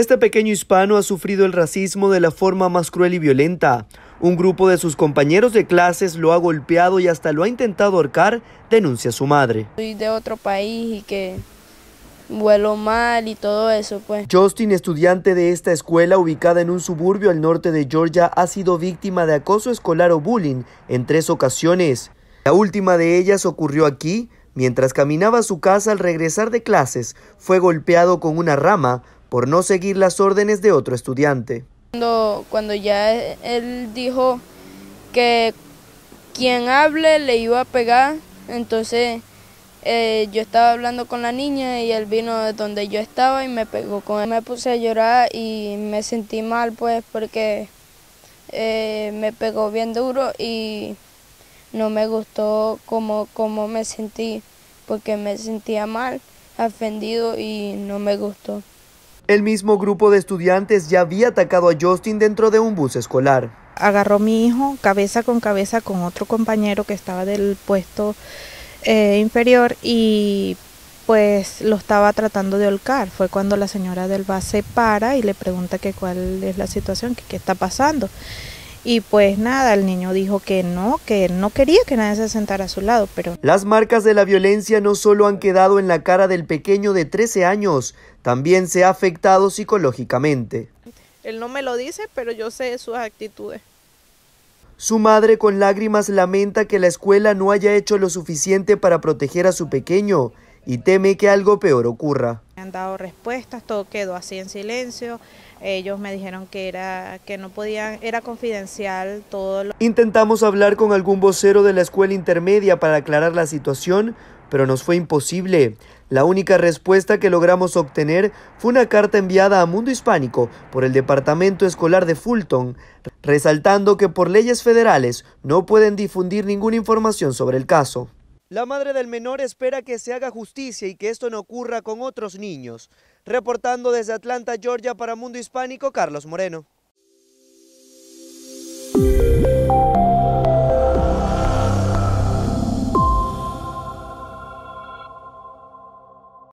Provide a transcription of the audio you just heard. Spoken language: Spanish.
Este pequeño hispano ha sufrido el racismo de la forma más cruel y violenta. Un grupo de sus compañeros de clases lo ha golpeado y hasta lo ha intentado ahorcar, denuncia su madre. Soy de otro país y que vuelo mal y todo eso, pues. Justin, estudiante de esta escuela ubicada en un suburbio al norte de Georgia, ha sido víctima de acoso escolar o bullying en tres ocasiones. La última de ellas ocurrió aquí, mientras caminaba a su casa al regresar de clases, fue golpeado con una rama por no seguir las órdenes de otro estudiante. Cuando, cuando ya él dijo que quien hable le iba a pegar, entonces eh, yo estaba hablando con la niña y él vino de donde yo estaba y me pegó con él. Me puse a llorar y me sentí mal pues porque eh, me pegó bien duro y no me gustó como, me sentí porque me sentía mal, ofendido y no me gustó. El mismo grupo de estudiantes ya había atacado a Justin dentro de un bus escolar. Agarró mi hijo cabeza con cabeza con otro compañero que estaba del puesto eh, inferior y pues lo estaba tratando de holcar. Fue cuando la señora del bus se para y le pregunta que cuál es la situación, que qué está pasando. Y pues nada, el niño dijo que no, que no quería que nadie se sentara a su lado, pero... Las marcas de la violencia no solo han quedado en la cara del pequeño de 13 años, también se ha afectado psicológicamente. Él no me lo dice, pero yo sé sus actitudes. Su madre con lágrimas lamenta que la escuela no haya hecho lo suficiente para proteger a su pequeño y teme que algo peor ocurra. Han dado respuestas, todo quedó así en silencio. Ellos me dijeron que era que no podían, era confidencial todo. Intentamos hablar con algún vocero de la escuela intermedia para aclarar la situación, pero nos fue imposible. La única respuesta que logramos obtener fue una carta enviada a Mundo Hispánico por el Departamento Escolar de Fulton, resaltando que por leyes federales no pueden difundir ninguna información sobre el caso. La madre del menor espera que se haga justicia y que esto no ocurra con otros niños. Reportando desde Atlanta, Georgia, para Mundo Hispánico, Carlos Moreno.